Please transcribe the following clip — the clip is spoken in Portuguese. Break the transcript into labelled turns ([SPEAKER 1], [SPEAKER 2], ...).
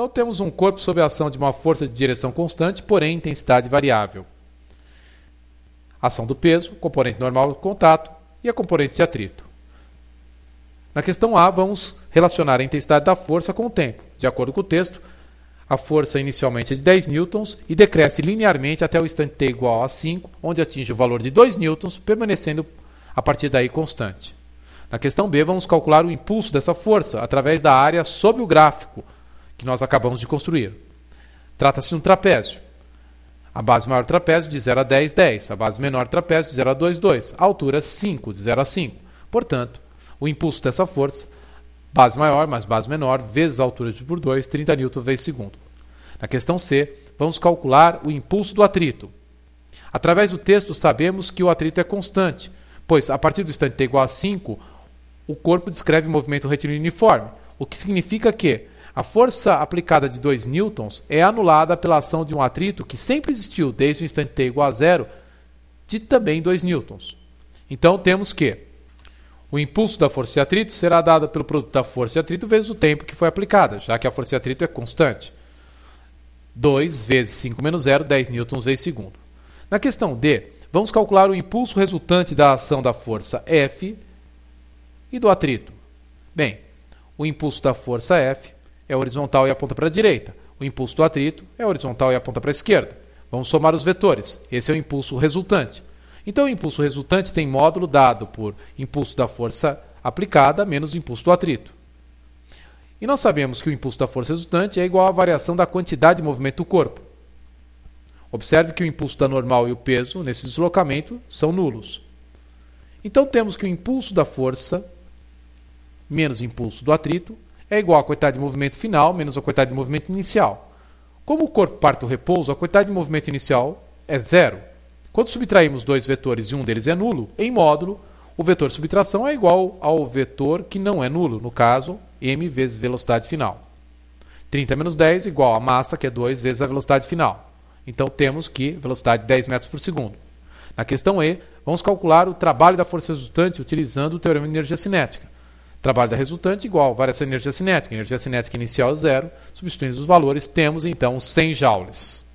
[SPEAKER 1] Então temos um corpo sob a ação de uma força de direção constante, porém intensidade variável. Ação do peso, componente normal do contato e a componente de atrito. Na questão A, vamos relacionar a intensidade da força com o tempo. De acordo com o texto, a força inicialmente é de 10 newtons e decresce linearmente até o instante t igual a 5, onde atinge o valor de 2 newtons, permanecendo a partir daí constante. Na questão B, vamos calcular o impulso dessa força através da área sob o gráfico que nós acabamos de construir. Trata-se de um trapézio. A base maior trapézio de 0 a 10, 10. A base menor trapézio de 0 a 2, 2. A altura 5, de 0 a 5. Portanto, o impulso dessa força, base maior mais base menor, vezes a altura de por 2, 30 N vezes segundo. Na questão C, vamos calcular o impulso do atrito. Através do texto, sabemos que o atrito é constante, pois a partir do instante t igual a 5, o corpo descreve movimento retilíneo uniforme, o que significa que a força aplicada de 2 newtons é anulada pela ação de um atrito que sempre existiu desde o instante t igual a zero, de também 2 newtons. Então temos que o impulso da força de atrito será dado pelo produto da força de atrito vezes o tempo que foi aplicada, já que a força de atrito é constante. 2 vezes 5 menos 0, 10 newtons vezes segundo. Na questão D, vamos calcular o impulso resultante da ação da força F e do atrito. Bem, o impulso da força F é horizontal e aponta para a direita. O impulso do atrito é horizontal e aponta para a esquerda. Vamos somar os vetores. Esse é o impulso resultante. Então, o impulso resultante tem módulo dado por impulso da força aplicada menos o impulso do atrito. E nós sabemos que o impulso da força resultante é igual à variação da quantidade de movimento do corpo. Observe que o impulso da normal e o peso, nesse deslocamento, são nulos. Então temos que o impulso da força menos impulso do atrito é igual à quantidade de movimento final menos a quantidade de movimento inicial. Como o corpo parte do repouso, a quantidade de movimento inicial é zero. Quando subtraímos dois vetores e um deles é nulo, em módulo, o vetor de subtração é igual ao vetor que não é nulo, no caso, m vezes velocidade final. 30 menos 10 igual a massa, que é 2 vezes a velocidade final. Então temos que velocidade 10 metros por segundo. Na questão E, vamos calcular o trabalho da força resultante utilizando o teorema de energia cinética. Trabalho da resultante igual variação de energia cinética. Energia cinética inicial é zero, substituindo os valores, temos então 100 joules.